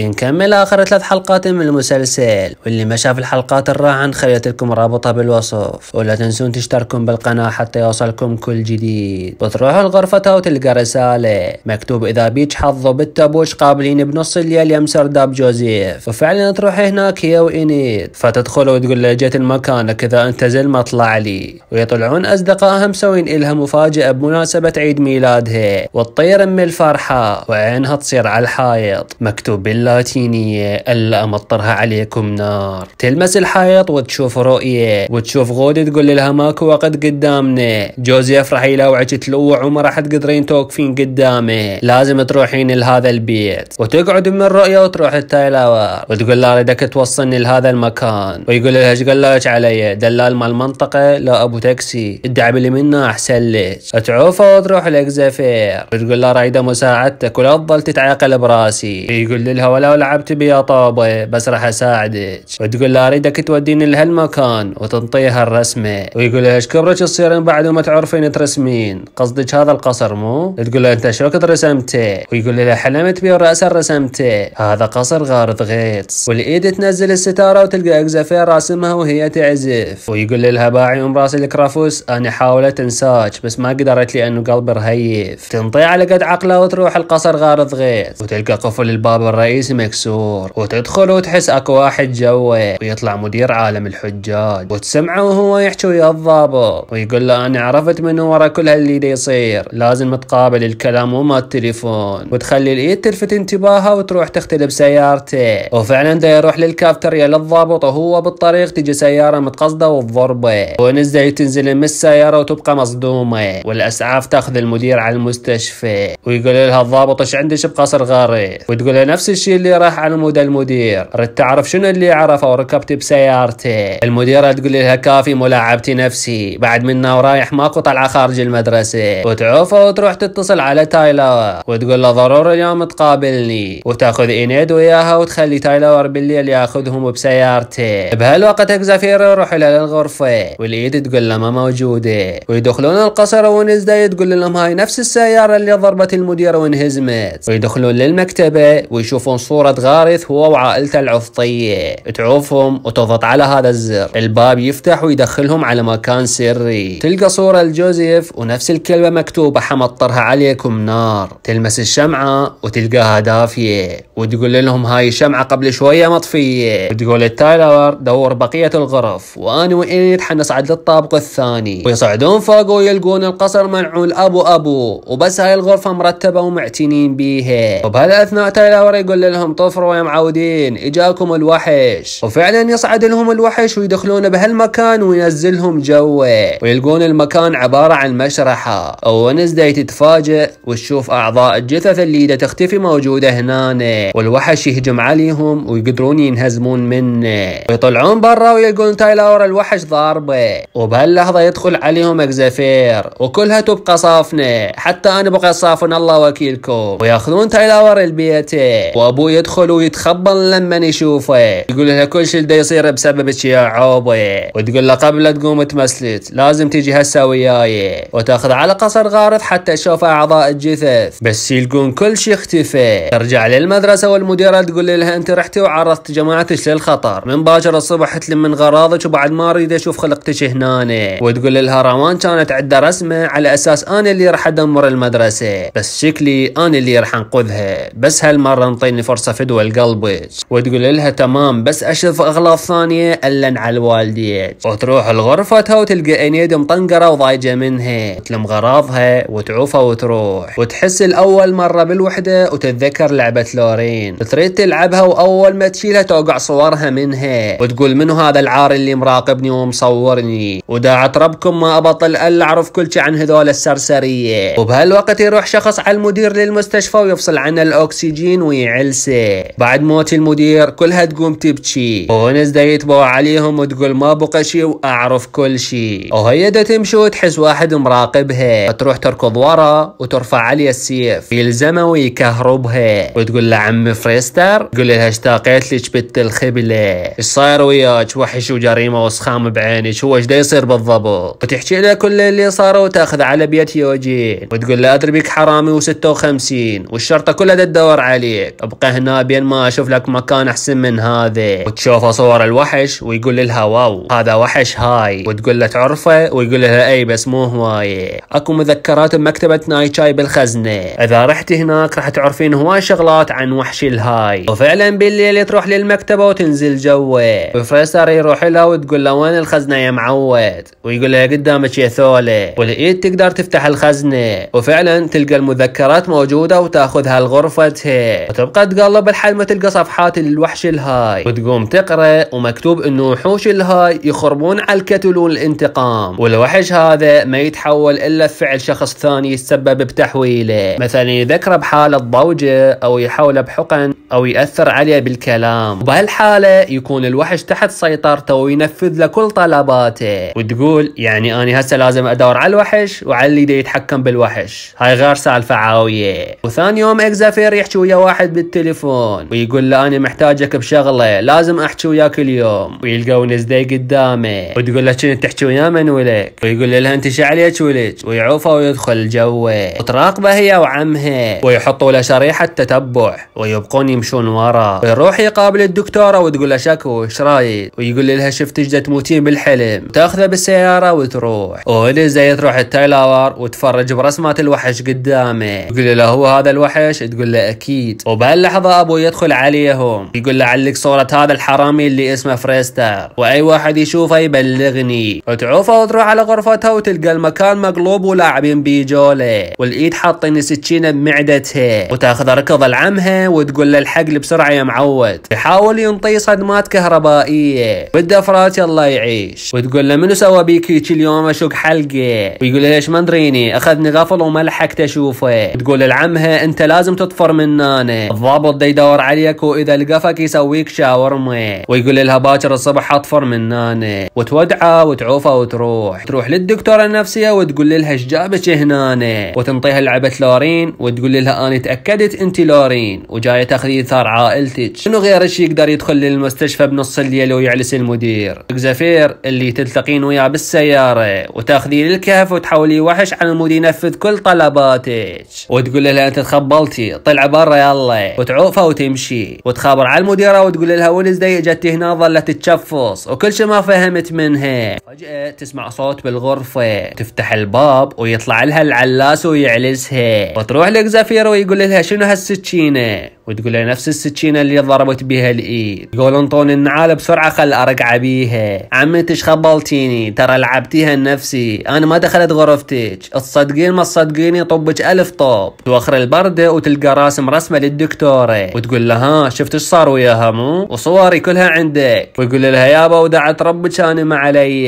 نكمل آخر ثلاث حلقات من المسلسل واللي ما شاف الحلقات الراهن خليت لكم رابطها بالوصف ولا تنسون تشتركون بالقناة حتى يوصلكم كل جديد وتروحوا لغرفتها وتلقى رسالة مكتوب إذا بيج حظه بالتابوش قابلين بنص الليل يمسر داب جوزيف وفعلا تروح هناك هي وانيت فتدخل وتقول له جيت لمكانك إذا أنت زل ما طلع لي ويطلعون أصدقائها مسوين إلها مفاجأة بمناسبة عيد ميلادها وتطير أم الفرحة وعينها تصير على الحائط مكتوب بالله اللاتينية ألا أمطرها عليكم نار تلمس الحائط وتشوف رؤية وتشوف غودة تقول لها ماكو وقت قدامنا جوزيف راح يلوعك تلوع وما راح تقدرين توقفين قدامه لازم تروحين لهذا البيت وتقعد من الرؤية وتروح التايلاور وتقول لها ردك توصلني لهذا المكان ويقول لها ايش قال علي دلال مال المنطقة لا ابو تاكسي الدعم اللي منه احسن لك تعوفه وتروح لك زفير وتقول لها رايده مساعدتك ولا تظل تتعاقل براسي يقول لها ولو لعبت بيا طوبة بس راح اساعدك وتقول لها اريدك توديني لهالمكان وتنطيها الرسمة ويقول لها ايش كبرك تصيرين بعد ما تعرفين ترسمين قصدك هذا القصر مو تقول له انت شو كنت رسمته ويقول لها حلمت بيه راسا رسمته هذا قصر غارض غيتس والايد تنزل الستارة وتلقى اكزافير راسمها وهي تعزف ويقول لها باعي ام راس الكرافوس انا حاولت انساك بس ما قدرت لانه قلبي رهيف تنطي على قد عقله وتروح القصر غارض غيتس وتلقى قفل الباب الرئيسي الكرسي مكسور وتدخل وتحس اكو واحد جوك ويطلع مدير عالم الحجاج وتسمعه وهو يحكي ويا الضابط ويقول له انا عرفت من ورا كل هاللي دا يصير لازم تقابل الكلام وما التليفون وتخلي الايد تلفت انتباهها وتروح تختلي بسيارته وفعلا دا يروح للكافتريا للضابط وهو بالطريق تجي سياره متقصده وتضربه ونزل تنزل من السياره وتبقى مصدومه والاسعاف تاخذ المدير على المستشفى ويقول لها الضابط ايش عندك بقصر غاري وتقول له نفس الشيء اللي راح على مود المدير رد تعرف شنو اللي عرفه وركبت بسيارته المديرة تقول لها كافي ملاعبتي نفسي بعد منا ورايح ماكو طلعة خارج المدرسة وتعوفه وتروح تتصل على تايلور وتقول له ضروري اليوم تقابلني وتاخذ اينيد وياها وتخلي تايلور بالليل ياخذهم بسيارته بهالوقت زفير يروح لها للغرفة والايد تقول له ما موجودة ويدخلون القصر ونزداي تقول لهم هاي نفس السيارة اللي ضربت المديرة وانهزمت ويدخلون للمكتبة ويشوفون صورة غارث هو وعائلته العفطية تعوفهم وتضغط على هذا الزر الباب يفتح ويدخلهم على مكان سري تلقى صورة لجوزيف ونفس الكلمة مكتوبة حمطرها عليكم نار تلمس الشمعة وتلقاها دافية وتقول لهم هاي الشمعة قبل شوية مطفية وتقول التايلر دور بقية الغرف وأنا وإنيت حنصعد للطابق الثاني ويصعدون فوق ويلقون القصر منعول أبو أبو وبس هاي الغرفة مرتبة ومعتنين بيها وبهالأثناء تايلر يقول لهم طفرة يا معودين اجاكم الوحش وفعلا يصعد لهم الوحش ويدخلون بهالمكان وينزلهم جوه ويلقون المكان عبارة عن مشرحة ونزدة تتفاجئ وتشوف اعضاء الجثث اللي دا تختفي موجودة هنا والوحش يهجم عليهم ويقدرون ينهزمون منه ويطلعون برا ويلقون تايلاور الوحش ضاربه وبهاللحظة يدخل عليهم اكزافير وكلها تبقى صافنة حتى انا بقى صافن الله وكيلكم وياخذون تايلاور البيت وابو ابو يدخل ويتخبل لما يشوفه يقول لها كل شيء اللي يصير بسبب يا عوبي وتقول له قبل لا تقوم تمسلت لازم تيجي هسه وياي وتاخذ على قصر غارث حتى تشوف اعضاء الجثث بس يلقون كل شيء اختفى ترجع للمدرسه والمديره تقول لها انت رحتي وعرضت جماعتك للخطر من باكر الصبح تلم من غراضك وبعد ما اريد اشوف خلقتك هنا وتقول لها روان كانت عنده رسمه على اساس انا اللي راح ادمر المدرسه بس شكلي انا اللي راح انقذها بس هالمره انطيني فرصه فدوه لقلبك وتقول لها تمام بس اشوف اغلاط ثانيه الا على الوالديك وتروح الغرفه وتلقى انيد مطنقره وضايجه منها تلم غراضها وتعوفها وتروح وتحس الاول مره بالوحده وتتذكر لعبه لورين تريد تلعبها واول ما تشيلها توقع صورها منها وتقول منو هذا العار اللي مراقبني ومصورني وداعت ربكم ما ابطل الا اعرف كل شيء عن هذول السرسريه وبهالوقت يروح شخص على المدير للمستشفى ويفصل عنه الاكسجين ويعل تنسى بعد موت المدير كلها تقوم تبكي وناس دا يتبوا عليهم وتقول ما بقى شي واعرف كل شي وهي دا تمشي وتحس واحد مراقبها تروح تركض ورا وترفع عليه السيف يلزمه ويكهربها وتقول له عمي فريستر تقول لها اشتاقيت لك بنت الخبله ايش صاير وياك وحش وجريمه وسخام بعينك هو ايش دا يصير بالضبط وتحكي لها كل اللي صار وتاخذ على بيت يوجين وتقول له ادري بيك حرامي و56 والشرطه كلها تدور عليك ابقى هنا بين ما اشوف لك مكان احسن من هذا وتشوفه صور الوحش ويقول لها واو هذا وحش هاي وتقول له تعرفه ويقول لها اي بس مو هواية اكو مذكرات بمكتبة ناي شاي بالخزنة اذا رحتي هناك راح تعرفين هواي شغلات عن وحش الهاي وفعلا بالليل تروح للمكتبة وتنزل جوه بروفيسور يروح لها وتقول له وين الخزنة يا معود ويقول لها قدامك يا ثولة والايد تقدر تفتح الخزنة وفعلا تلقى المذكرات موجودة وتاخذها لغرفتها وتبقى وتقلب الحل ما تلقى صفحات الوحش الهاي وتقوم تقرا ومكتوب انه وحوش الهاي يخربون على الكتل والانتقام والوحش هذا ما يتحول الا بفعل شخص ثاني يتسبب بتحويله مثلا يذكره بحاله ضوجه او يحوله بحقن أو يأثر عليه بالكلام وبهالحالة يكون الوحش تحت سيطرته وينفذ له كل طلباته وتقول يعني أنا هسه لازم أدور على الوحش وعلى اللي يتحكم بالوحش هاي غير سالفة عاوية وثاني يوم إكزافير يحكي ويا واحد بالتليفون ويقول له أنا محتاجك بشغلة لازم أحكي وياك اليوم ويلقى ونزدي قدامه وتقول له كنت تحكي ويا من ولك ويقول لها أنت شو عليك ولك ويعوفه ويدخل جوه وتراقبه هي وعمها ويحطوا له شريحة تتبع ويبقون يمشون وراه ويروح يقابل الدكتوره وتقول له شكو ايش رايك ويقول لها شفت جده تموتين بالحلم تاخذه بالسياره وتروح وليزا تروح التايلاور وتفرج برسمات الوحش قدامه يقول له هو هذا الوحش تقول له اكيد وبهاللحظه ابوي يدخل عليهم يقول له علق صوره هذا الحرامي اللي اسمه فريستر واي واحد يشوفه يبلغني وتعوفه وتروح على غرفتها وتلقى المكان مقلوب ولاعبين بيجوله والايد حاطين سكينه بمعدتها وتاخذ ركض لعمها وتقول له الحقل بسرعة يا معود يحاول ينطي صدمات كهربائية بالدفرات الله يعيش وتقول له منو سوى بيك هيك اليوم اشق حلقة ويقول له ليش ما ادريني اخذني غفل وما لحقت اشوفه تقول لعمها انت لازم تطفر منانا الضابط دا يدور عليك واذا لقفك يسويك شاورما ويقول لها باكر الصبح اطفر منانا وتودعه وتعوفه وتروح تروح للدكتورة النفسية وتقول لها ايش جابك هنا وتنطيها لعبة لورين وتقول لها انا تاكدت انت لورين وجايه تاخذي إيثار عائلتك شنو غير شي يقدر يدخل للمستشفى بنص الليل ويعلس المدير زفير اللي تلتقين وياه بالسيارة وتاخذي الكهف وتحاولي وحش على المود ينفذ كل طلباتك وتقول لها انت تخبلتي طلع برا يلا وتعوفه وتمشي وتخابر على المديرة وتقول لها ولزدي اجت هنا ظلت تشفص وكل شي ما فهمت منها فجأة تسمع صوت بالغرفة تفتح الباب ويطلع لها العلاس ويعلسها وتروح لك زفير ويقول لها شنو هالسكينة وتقول له نفس السكينه اللي ضربت بها الايد تقول انطوني النعال بسرعه خل ارقع بيها عمتي ايش خبلتيني ترى لعبتيها لنفسي انا ما دخلت غرفتك تصدقين ما تصدقيني طبك الف طب توخر البرده وتلقى راس مرسمه للدكتوره وتقول لها ها شفت ايش صار وياها مو وصوري كلها عندك ويقول لها يابا ودعت ربك انا ما علي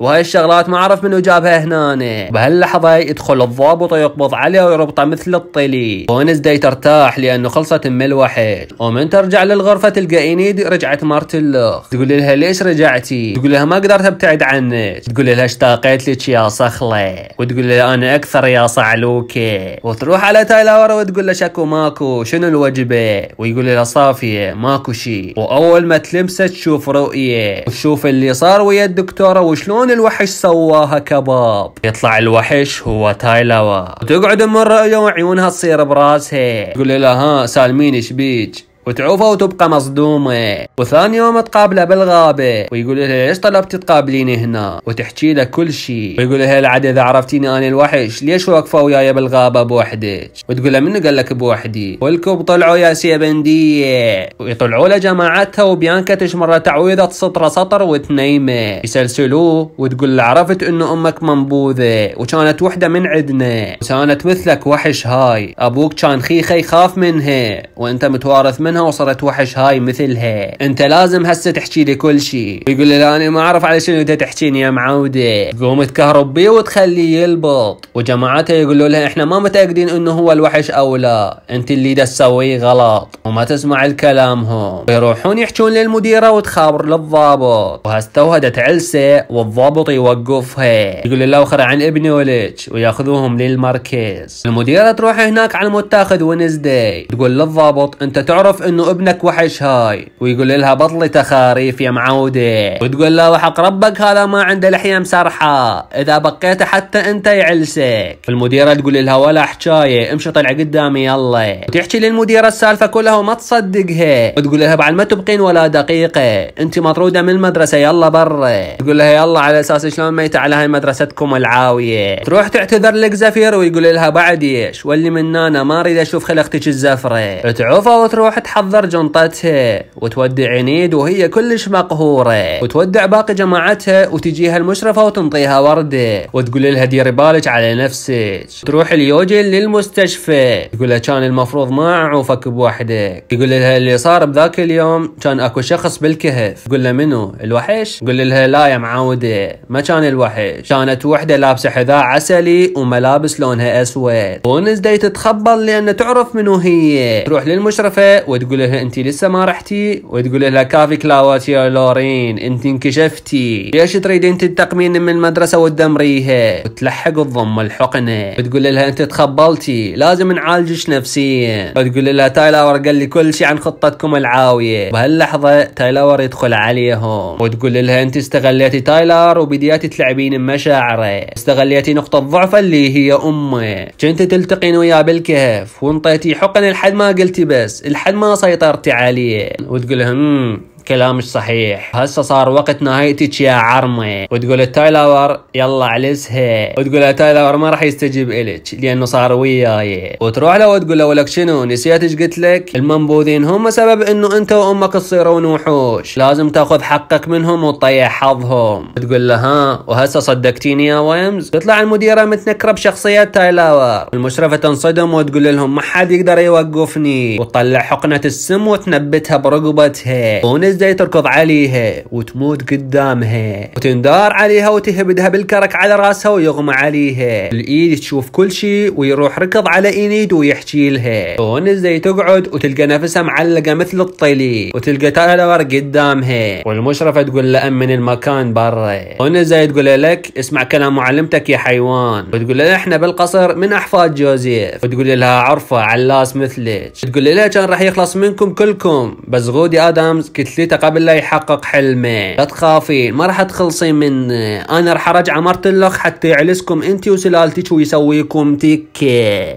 وهاي الشغلات ما اعرف منو جابها هنا بهاللحظه يدخل الضابط ويقبض عليه ويربطه مثل الطلي ونس ترتاح لانه خلصت عمل وحيد ومن ترجع للغرفه تلقى انيد رجعت مرت الاخ تقول لها ليش رجعتي تقول لها ما قدرت ابتعد عنك تقول لها اشتاقيت لك يا صخله وتقول لها انا اكثر يا صعلوكه وتروح على تايلاور وتقول له شكو ماكو شنو الوجبه ويقول لها صافيه ماكو شيء واول ما تلمسه تشوف رؤيه وتشوف اللي صار ويا الدكتوره وشلون الوحش سواها كباب يطلع الوحش هو تايلاور وتقعد من رؤيه وعيونها تصير براسها تقول لها ها سالمين finish, bitch. وتعوفه وتبقى مصدومة وثاني يوم تقابله بالغابة ويقول لها ليش طلبتي تقابليني هنا وتحكي له كل شيء ويقول لها العد إذا عرفتيني أنا الوحش ليش واقفة وياي بالغابة بوحدك وتقول له منو قال لك بوحدي والكوب طلعوا يا سيبندية ويطلعوا له جماعتها وبيانكا تشمر تعويذة سطر سطر وتنيمه يسلسلوه وتقول له عرفت انه امك منبوذة وكانت وحدة من عندنا وكانت مثلك وحش هاي ابوك كان خيخة يخاف منها وانت متوارث منها منها وصارت وحش هاي مثلها انت لازم هسه تحكي لي كل شيء يقول لي انا ما اعرف على شنو انت تحكيني يا معوده قوم تكهرب بيه وتخليه يلبط وجماعته يقولوا لها احنا ما متاكدين انه هو الوحش او لا انت اللي تسويه غلط وما تسمع الكلامهم ويروحون يحجون للمديره وتخابر للضابط وهسه علسه والضابط يوقفها يقول لها خر عن ابني ولج وياخذوهم للمركز المديره تروح هناك على المتاخذ ونزدي تقول للضابط انت تعرف انه ابنك وحش هاي ويقول لها بطلي تخاريف يا معوده وتقول له وحق ربك هذا ما عنده لحيه مسرحه اذا بقيته حتى انت يعلسك المديره تقول لها ولا حكايه امشي طلع قدامي يلا وتحكي للمديره السالفه كلها وما تصدقها وتقول لها بعد ما تبقين ولا دقيقه انت مطروده من المدرسه يلا برا تقول لها يلا على اساس شلون ميت على هاي مدرستكم العاويه تروح تعتذر لك زفير ويقول لها بعد ايش واللي من انا ما اريد اشوف خلقتك الزفره تعوفه وتروح تحضر جنطتها وتودع عنيد وهي كلش مقهورة وتودع باقي جماعتها وتجيها المشرفة وتنطيها وردة وتقول لها ديري بالك على نفسك تروح اليوجن للمستشفى يقول لها كان المفروض ما اعوفك بوحدك يقول لها اللي صار بذاك اليوم كان اكو شخص بالكهف يقول له منو الوحش يقول لها لا يا معودة ما كان الوحش كانت وحدة لابسة حذاء عسلي وملابس لونها اسود ونزدي تتخبل لان تعرف منو هي تروح للمشرفة وتقول لها انت لسه ما رحتي وتقول لها كافي كلاوات يا لورين انت انكشفتي ليش تريدين تنتقمين من المدرسه وتدمريها وتلحق تضم الحقنه وتقول لها انت تخبلتي لازم نعالجك نفسيا وتقول لها تايلاور قال لي كل شيء عن خطتكم العاويه بهاللحظه تايلاور يدخل عليهم وتقول لها انت استغليتي تايلور وبديتي تلعبين بمشاعره استغليتي نقطه ضعفه اللي هي امه كنت تلتقين وياه بالكهف وانطيتي حقنه لحد ما قلتي بس لحد ما سيطرت عليه وتقول لهم كلام مش صحيح هسه صار وقت نهايتك يا عرمي وتقول التايلاور يلا علسها وتقول تايلاور ما راح يستجيب الك لانه صار وياي وتروح له وتقول له ولك شنو نسيت ايش قلت لك المنبوذين هم سبب انه انت وامك تصيرون وحوش لازم تاخذ حقك منهم وتطيع حظهم تقول له ها وهسه صدقتيني يا ويمز تطلع المديره متنكره بشخصيه تايلاور المشرفه تنصدم وتقول لهم ما حد يقدر يوقفني وتطلع حقنه السم وتنبتها برقبتها ونز تبدأ تركض عليها وتموت قدامها وتندار عليها وتهبدها بالكرك على راسها ويغمى عليها الايد تشوف كل شيء ويروح ركض على اينيد ويحكي لها تونس تقعد وتلقى نفسها معلقه مثل الطلي وتلقى تالور قدامها والمشرفه تقول لها امن المكان برا تونس زي تقول لك اسمع كلام معلمتك يا حيوان وتقول له احنا بالقصر من احفاد جوزيف وتقول لها عرفه علاس مثلك تقول لها كان راح يخلص منكم كلكم بس غودي ادمز كتلت ميتة قبل لا يحقق حلمه لا تخافين ما راح تخلصين منه انا راح ارجع مرت حتى يعلسكم انت وسلالتك ويسويكم تك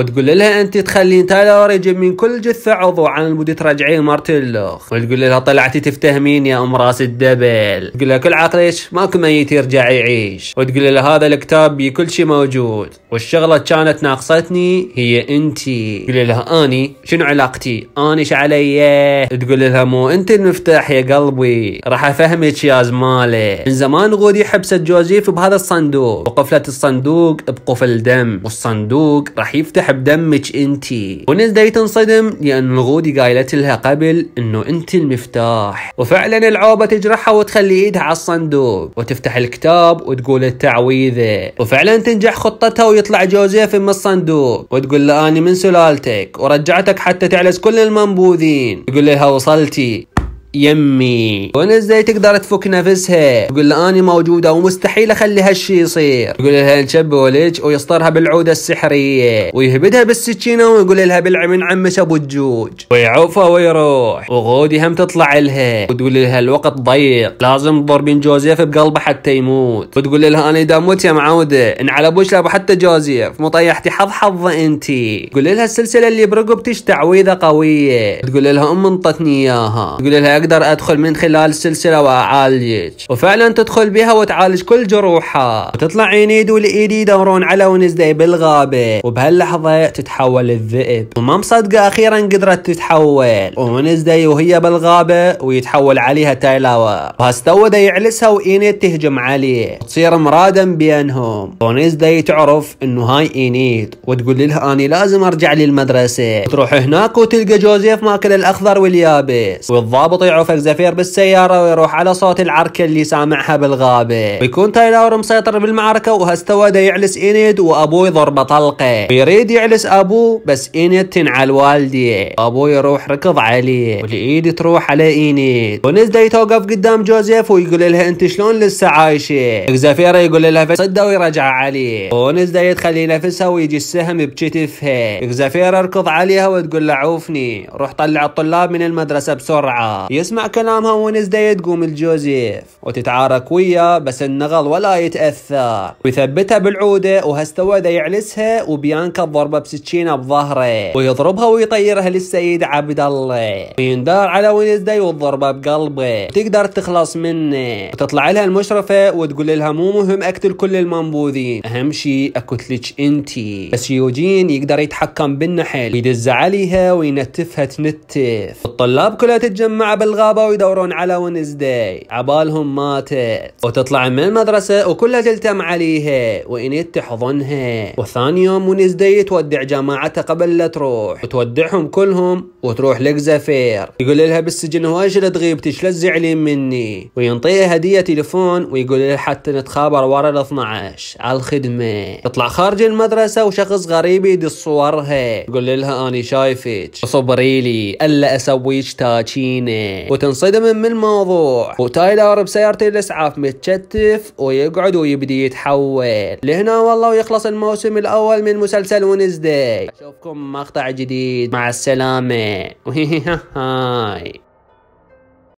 وتقول لها انت تخلين تايلور يجيب من كل جثه عضو عن المود ترجعين مرت وتقول لها طلعتي تفتهمين يا ام راس الدبل تقول لها كل عقلك ماكو ميت يرجع يعيش وتقول لها هذا الكتاب بي كل شيء موجود والشغله كانت ناقصتني هي انت تقول لها اني شنو علاقتي اني ايش علي تقول لها مو انت المفتاح يا قلبي راح افهمك يا زماله من زمان غودي حبست جوزيف بهذا الصندوق وقفلت الصندوق بقفل دم والصندوق راح يفتح بدمك انتي ونز داي تنصدم لان غودي قايلت لها قبل انه انت المفتاح وفعلا العوبه تجرحها وتخلي ايدها على الصندوق وتفتح الكتاب وتقول التعويذه وفعلا تنجح خطتها ويطلع جوزيف من الصندوق وتقول له اني من سلالتك ورجعتك حتى تعلس كل المنبوذين يقول لها وصلتي يمي وانا ازاي تقدر تفك نفسها تقول له اني موجوده ومستحيل اخلي هالشي يصير يقول لها نشب ولج ويسطرها بالعوده السحريه ويهبدها بالسكينه ويقول لها بلع من عمك ابو الجوج ويعوفها ويروح وغودي هم تطلع لها وتقول لها الوقت ضيق لازم تضربين جوزيف بقلبه حتى يموت وتقول لها انا اذا مت يا معوده ان على بوش لابو حتى جوزيف مو طيحتي حظ حظه انت تقول لها السلسله اللي برقبتش تعويذه قويه تقول لها ام انطتني اياها تقول لها أقدر أدخل من خلال السلسلة وأعالج وفعلا تدخل بها وتعالج كل جروحها وتطلع عينيد والايد يدورون على ونزداي بالغابة وبهاللحظة تتحول للذئب وما مصدقة أخيرا قدرت تتحول ونزدي وهي بالغابة ويتحول عليها تايلاور وهستو يعلسها وإينيد تهجم عليه وتصير مرادا بينهم ونزدي تعرف انه هاي إينيد وتقول لها أني لازم أرجع للمدرسة تروح هناك وتلقى جوزيف ماكل الأخضر واليابس والضابط فك زفير بالسيارة ويروح على صوت العركة اللي سامعها بالغابة ويكون تايلور مسيطر بالمعركة وهستوى دا يعلس إينيد وأبوه ضربة طلقة ويريد يعلس أبوه بس إينيد تنعل والديه أبوه يروح ركض عليه والإيد تروح على إينيد ونزدا يتوقف قدام جوزيف ويقول لها أنت شلون لسه عايشة زفير يقول لها صده ويرجع عليه ونزدا يدخل ينافسها ويجي السهم بكتفها زفير ركض عليها وتقول له عوفني روح طلع الطلاب من المدرسة بسرعة يسمع كلامها ونزدة تقوم الجوزيف وتتعارك وياه بس النغل ولا يتأثر ويثبتها بالعودة وهستوى يعلسها وبيانكا تضربه بسكينة بظهره ويضربها ويطيرها للسيد عبد الله ويندار على ونزدة وتضربه بقلبه تقدر تخلص منه وتطلع لها المشرفة وتقول لها مو مهم اقتل كل المنبوذين اهم شيء اقتلك انتي بس يوجين يقدر يتحكم بالنحل ويدز عليها وينتفها تنتف الطلاب كلها تتجمع بال الغابة ويدورون على ونزداي عبالهم ماتت وتطلع من المدرسة وكلها تلتم عليها وإنيت تحضنها وثاني يوم ونزداي تودع جماعتها قبل لا تروح وتودعهم كلهم وتروح لك زفير يقول لها بالسجن هواي شلت تغيبتي لا تزعلين مني وينطيها هدية تليفون ويقول لها حتى نتخابر ورا ال 12 على الخدمة تطلع خارج المدرسة وشخص غريب يدي صورها يقول لها أني شايفك صبري لي ألا اسويش تاكينه وتنصدم من الموضوع وتايلر بسيارته الاسعاف متشتف ويقعد ويبدي يتحول لهنا والله ويخلص الموسم الاول من مسلسل ونزداي اشوفكم مقطع جديد مع السلامه هاي